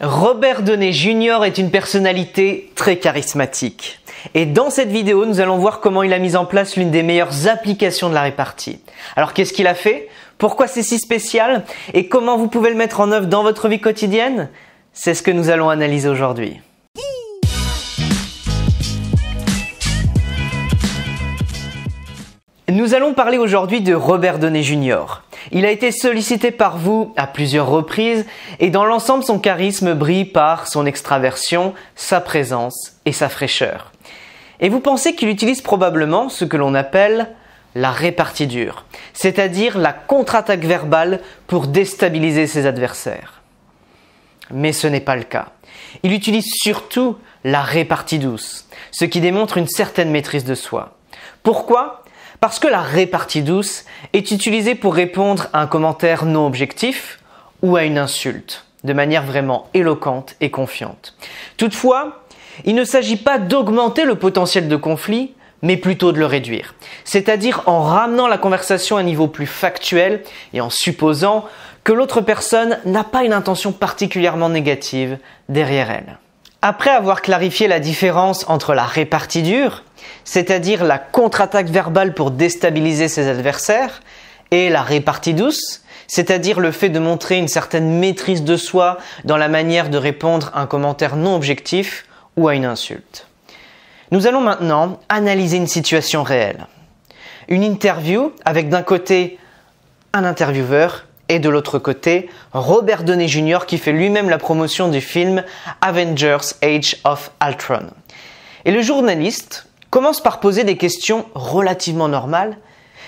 Robert Donnet Jr. est une personnalité très charismatique. Et dans cette vidéo, nous allons voir comment il a mis en place l'une des meilleures applications de la répartie. Alors qu'est-ce qu'il a fait Pourquoi c'est si spécial Et comment vous pouvez le mettre en œuvre dans votre vie quotidienne C'est ce que nous allons analyser aujourd'hui. Nous allons parler aujourd'hui de Robert Donnet Junior. Il a été sollicité par vous à plusieurs reprises et dans l'ensemble son charisme brille par son extraversion, sa présence et sa fraîcheur. Et vous pensez qu'il utilise probablement ce que l'on appelle la répartie dure, c'est-à-dire la contre-attaque verbale pour déstabiliser ses adversaires. Mais ce n'est pas le cas. Il utilise surtout la répartie douce, ce qui démontre une certaine maîtrise de soi. Pourquoi Parce que la répartie douce est utilisée pour répondre à un commentaire non objectif ou à une insulte, de manière vraiment éloquente et confiante. Toutefois, il ne s'agit pas d'augmenter le potentiel de conflit, mais plutôt de le réduire. C'est-à-dire en ramenant la conversation à un niveau plus factuel et en supposant que l'autre personne n'a pas une intention particulièrement négative derrière elle. Après avoir clarifié la différence entre la répartie dure, c'est-à-dire la contre-attaque verbale pour déstabiliser ses adversaires, et la répartie douce, c'est-à-dire le fait de montrer une certaine maîtrise de soi dans la manière de répondre à un commentaire non objectif ou à une insulte. Nous allons maintenant analyser une situation réelle. Une interview avec d'un côté un intervieweur et de l'autre côté, Robert Downey Jr. qui fait lui-même la promotion du film Avengers Age of Ultron. Et le journaliste commence par poser des questions relativement normales,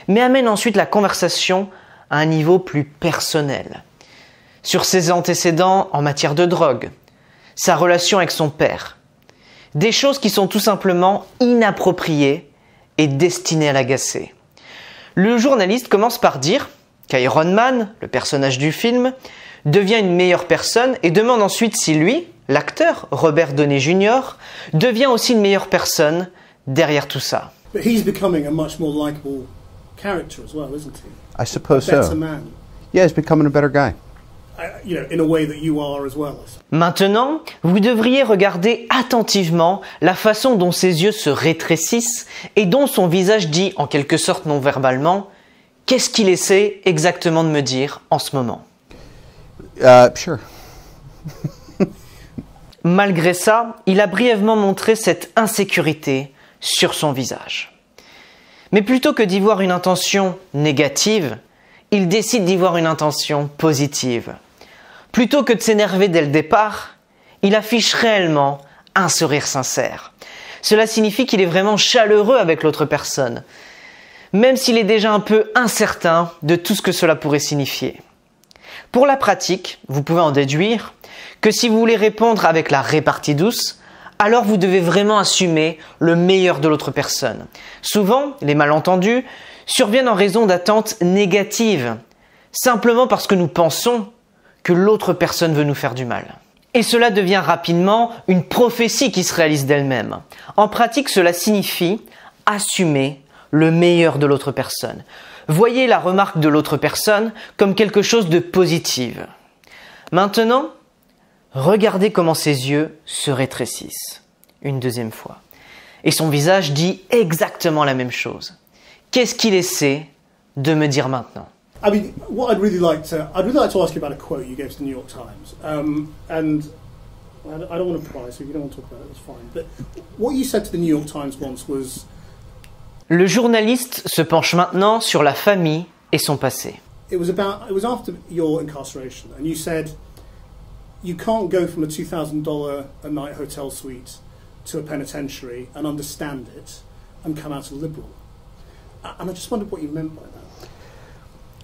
mais amène ensuite la conversation à un niveau plus personnel. Sur ses antécédents en matière de drogue, sa relation avec son père, des choses qui sont tout simplement inappropriées et destinées à l'agacer. Le journaliste commence par dire qu'Iron Man, le personnage du film, devient une meilleure personne et demande ensuite si lui, l'acteur Robert Downey Jr., devient aussi une meilleure personne derrière tout ça. he's becoming a much more character as well, isn't he? I suppose Man. he's becoming a better guy. Maintenant, vous devriez regarder attentivement la façon dont ses yeux se rétrécissent et dont son visage dit, en quelque sorte non verbalement, Qu'est-ce qu'il essaie exactement de me dire en ce moment uh, Sure. Malgré ça, il a brièvement montré cette insécurité sur son visage. Mais plutôt que d'y voir une intention négative, il décide d'y voir une intention positive. Plutôt que de s'énerver dès le départ, il affiche réellement un sourire sincère. Cela signifie qu'il est vraiment chaleureux avec l'autre personne même s'il est déjà un peu incertain de tout ce que cela pourrait signifier. Pour la pratique, vous pouvez en déduire que si vous voulez répondre avec la répartie douce, alors vous devez vraiment assumer le meilleur de l'autre personne. Souvent, les malentendus surviennent en raison d'attentes négatives, simplement parce que nous pensons que l'autre personne veut nous faire du mal. Et cela devient rapidement une prophétie qui se réalise d'elle-même. En pratique, cela signifie assumer le meilleur de l'autre personne. Voyez la remarque de l'autre personne comme quelque chose de positif. Maintenant, regardez comment ses yeux se rétrécissent. Une deuxième fois. Et son visage dit exactement la même chose. Qu'est-ce qu'il essaie de me dire maintenant I really like to, ask New York Times. Um, and I don't want to pry, if you don't want to talk about New York Times Le journaliste se penche maintenant sur la famille et son passé. It was about it was after your incarceration and you said you can't go from a $2000 a night hotel suite to a penitentiary and understand it and come out a liberal. And I just wondered what you meant by that.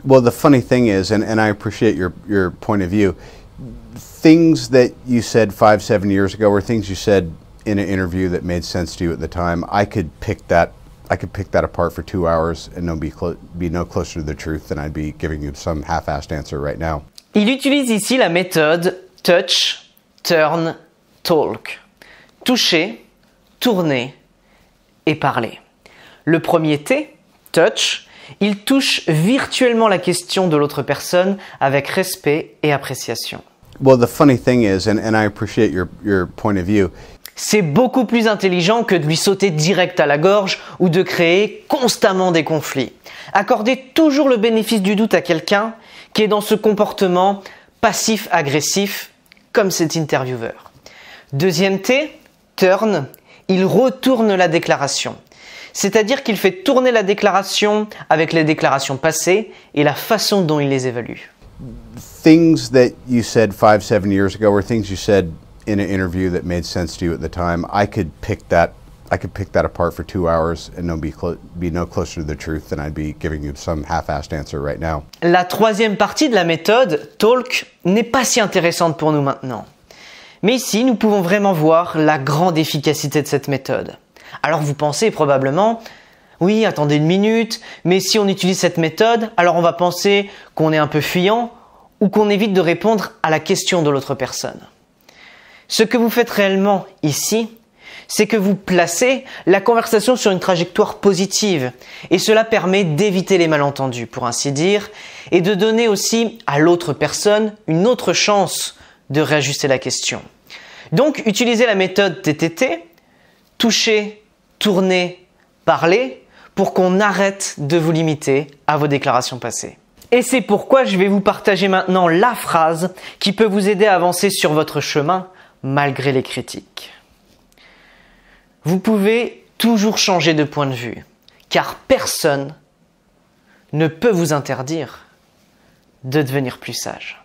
Well, the funny thing is, and, and I appreciate your, your point of view, things that you said five, seven years ago or things you said in an interview that made sense to you at the time, I could pick that I could pick that apart for two hours and no be, be no closer to the truth than I'd be giving you some half-assed answer right now. Il utilise ici la méthode touch, turn, talk. Toucher, tourner et parler. Le premier T, touch, il touche virtuellement la question de l'autre personne avec respect et appréciation. Well, the funny thing is, and, and I appreciate your, your point of view, c'est beaucoup plus intelligent que de lui sauter direct à la gorge ou de créer constamment des conflits. Accorder toujours le bénéfice du doute à quelqu'un qui est dans ce comportement passif-agressif comme cet intervieweur. Deuxième T, turn, il retourne la déclaration. C'est-à-dire qu'il fait tourner la déclaration avec les déclarations passées et la façon dont il les évalue. Things that you said five, seven years ago or things you said la troisième partie de la méthode, talk, n'est pas si intéressante pour nous maintenant. Mais ici, nous pouvons vraiment voir la grande efficacité de cette méthode. Alors vous pensez probablement, oui, attendez une minute, mais si on utilise cette méthode, alors on va penser qu'on est un peu fuyant ou qu'on évite de répondre à la question de l'autre personne. Ce que vous faites réellement ici, c'est que vous placez la conversation sur une trajectoire positive et cela permet d'éviter les malentendus, pour ainsi dire, et de donner aussi à l'autre personne une autre chance de réajuster la question. Donc, utilisez la méthode TTT, toucher, tourner, parler, pour qu'on arrête de vous limiter à vos déclarations passées. Et c'est pourquoi je vais vous partager maintenant la phrase qui peut vous aider à avancer sur votre chemin malgré les critiques. Vous pouvez toujours changer de point de vue, car personne ne peut vous interdire de devenir plus sage.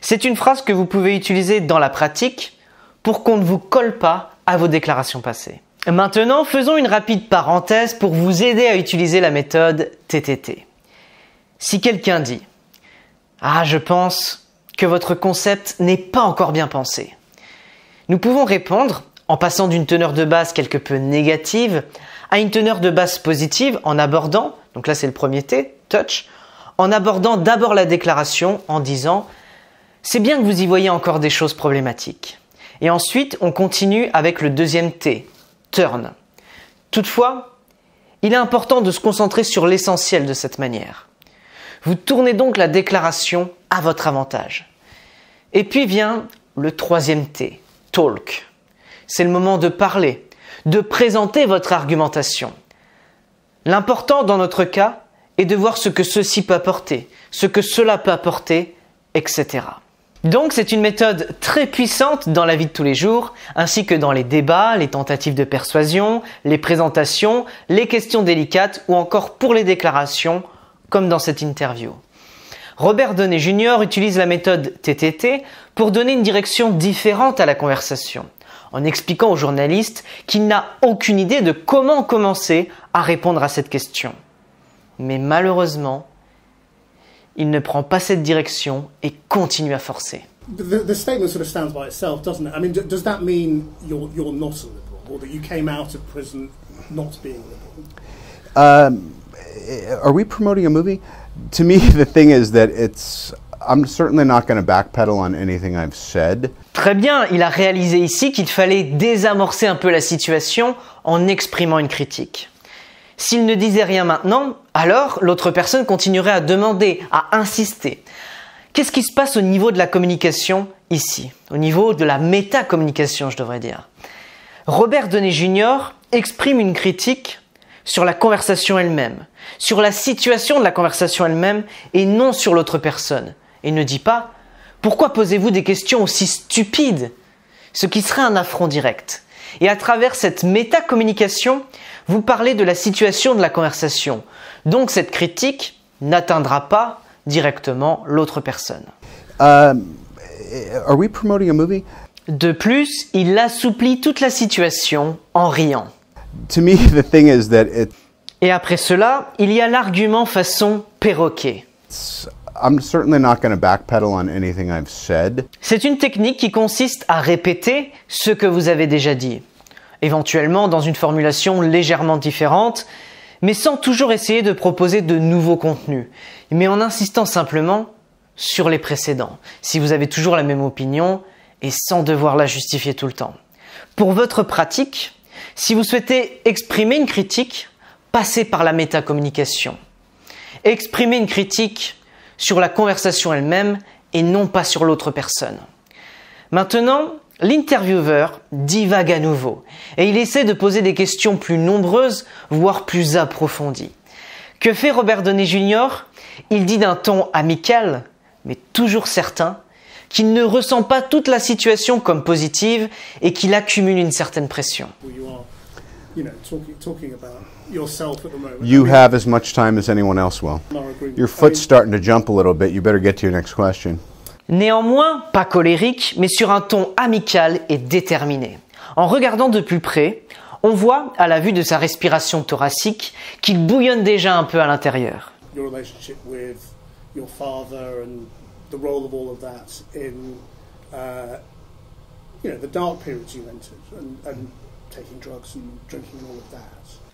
C'est une phrase que vous pouvez utiliser dans la pratique pour qu'on ne vous colle pas à vos déclarations passées. Maintenant, faisons une rapide parenthèse pour vous aider à utiliser la méthode TTT. Si quelqu'un dit ⁇ Ah, je pense que votre concept n'est pas encore bien pensé ⁇ nous pouvons répondre en passant d'une teneur de base quelque peu négative à une teneur de base positive en abordant, donc là c'est le premier T, touch, en abordant d'abord la déclaration en disant c'est bien que vous y voyez encore des choses problématiques. Et ensuite, on continue avec le deuxième T, turn. Toutefois, il est important de se concentrer sur l'essentiel de cette manière. Vous tournez donc la déclaration à votre avantage. Et puis vient le troisième T, talk. C'est le moment de parler, de présenter votre argumentation. L'important dans notre cas est de voir ce que ceci peut apporter, ce que cela peut apporter, etc. Donc c'est une méthode très puissante dans la vie de tous les jours, ainsi que dans les débats, les tentatives de persuasion, les présentations, les questions délicates ou encore pour les déclarations, comme dans cette interview. Robert Downey Jr. utilise la méthode TTT pour donner une direction différente à la conversation, en expliquant au journaliste qu'il n'a aucune idée de comment commencer à répondre à cette question. Mais malheureusement, il ne prend pas cette direction et continue à forcer. The, the statement sort of stands by itself, doesn't it? I mean, does that mean you're, you're not a liberal, or that you came out of prison not being liberal? Um, eh, are we promoting a movie? Très bien, il a réalisé ici qu'il fallait désamorcer un peu la situation en exprimant une critique. S'il ne disait rien maintenant, alors l'autre personne continuerait à demander, à insister. Qu'est-ce qui se passe au niveau de la communication ici Au niveau de la métacommunication, je devrais dire. Robert Denet Jr. exprime une critique sur la conversation elle-même, sur la situation de la conversation elle-même et non sur l'autre personne. Et ne dit pas pourquoi posez-vous des questions aussi stupides Ce qui serait un affront direct. Et à travers cette métacommunication, vous parlez de la situation de la conversation. Donc cette critique n'atteindra pas directement l'autre personne. Euh, de plus, il assouplit toute la situation en riant. Et après cela, il y a l'argument façon perroquet. C'est une technique qui consiste à répéter ce que vous avez déjà dit, éventuellement dans une formulation légèrement différente, mais sans toujours essayer de proposer de nouveaux contenus, mais en insistant simplement sur les précédents, si vous avez toujours la même opinion et sans devoir la justifier tout le temps. Pour votre pratique, si vous souhaitez exprimer une critique, passez par la métacommunication. Exprimez une critique sur la conversation elle-même et non pas sur l'autre personne. Maintenant, l'intervieweur divague à nouveau et il essaie de poser des questions plus nombreuses, voire plus approfondies. Que fait Robert Donné Jr. Il dit d'un ton amical, mais toujours certain, qu'il ne ressent pas toute la situation comme positive et qu'il accumule une certaine pression. Néanmoins, pas colérique, mais sur un ton amical et déterminé. En regardant de plus près, on voit, à la vue de sa respiration thoracique, qu'il bouillonne déjà un peu à l'intérieur.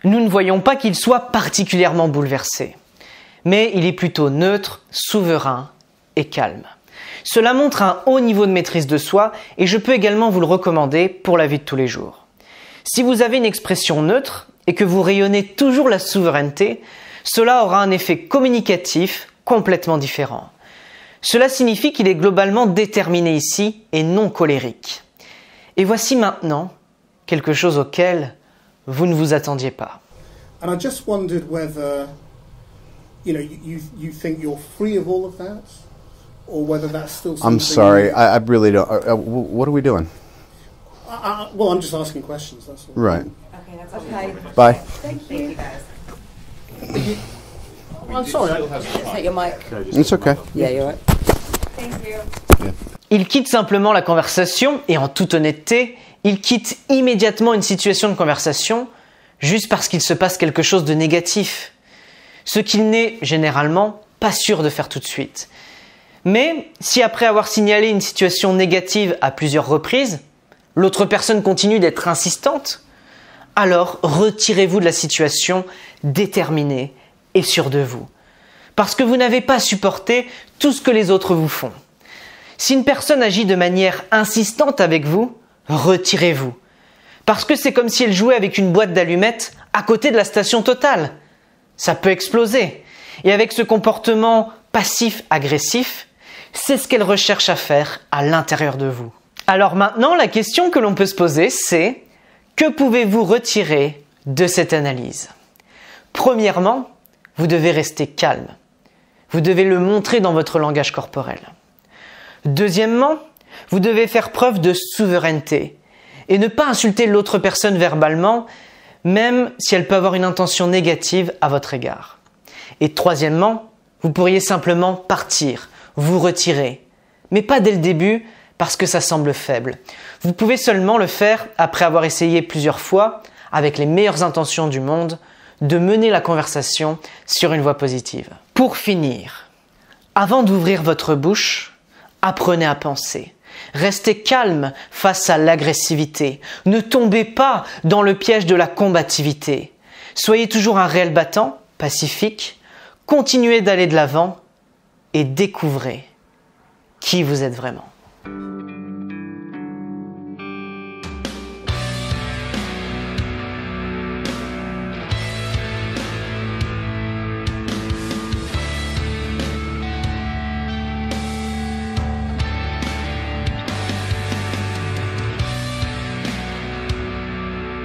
Nous ne voyons pas qu'il soit particulièrement bouleversé, mais il est plutôt neutre, souverain et calme. Cela montre un haut niveau de maîtrise de soi et je peux également vous le recommander pour la vie de tous les jours. Si vous avez une expression neutre et que vous rayonnez toujours la souveraineté, cela aura un effet communicatif complètement différent. Cela signifie qu'il est globalement déterminé ici et non colérique. Et voici maintenant quelque chose auquel vous ne vous attendiez pas. And I just wondered whether you know you, you think you're free of all of that or whether that's still something I'm sorry. I, I really don't uh, uh, what are we doing? well, I'm just asking questions, that's all. Right. Okay, that's okay. Bye. Thank you. Thank you guys. I'm sorry. Take your mic. It's okay. Yeah, you're right. Il quitte simplement la conversation et en toute honnêteté, il quitte immédiatement une situation de conversation juste parce qu'il se passe quelque chose de négatif. Ce qu'il n'est généralement pas sûr de faire tout de suite. Mais si après avoir signalé une situation négative à plusieurs reprises, l'autre personne continue d'être insistante, alors retirez-vous de la situation déterminée et sûre de vous parce que vous n'avez pas supporté tout ce que les autres vous font. Si une personne agit de manière insistante avec vous, retirez-vous. Parce que c'est comme si elle jouait avec une boîte d'allumettes à côté de la station totale. Ça peut exploser. Et avec ce comportement passif-agressif, c'est ce qu'elle recherche à faire à l'intérieur de vous. Alors maintenant, la question que l'on peut se poser, c'est que pouvez-vous retirer de cette analyse Premièrement, vous devez rester calme. Vous devez le montrer dans votre langage corporel. Deuxièmement, vous devez faire preuve de souveraineté et ne pas insulter l'autre personne verbalement, même si elle peut avoir une intention négative à votre égard. Et troisièmement, vous pourriez simplement partir, vous retirer, mais pas dès le début parce que ça semble faible. Vous pouvez seulement le faire après avoir essayé plusieurs fois, avec les meilleures intentions du monde, de mener la conversation sur une voie positive. Pour finir, avant d'ouvrir votre bouche, apprenez à penser. Restez calme face à l'agressivité. Ne tombez pas dans le piège de la combativité. Soyez toujours un réel battant, pacifique. Continuez d'aller de l'avant et découvrez qui vous êtes vraiment.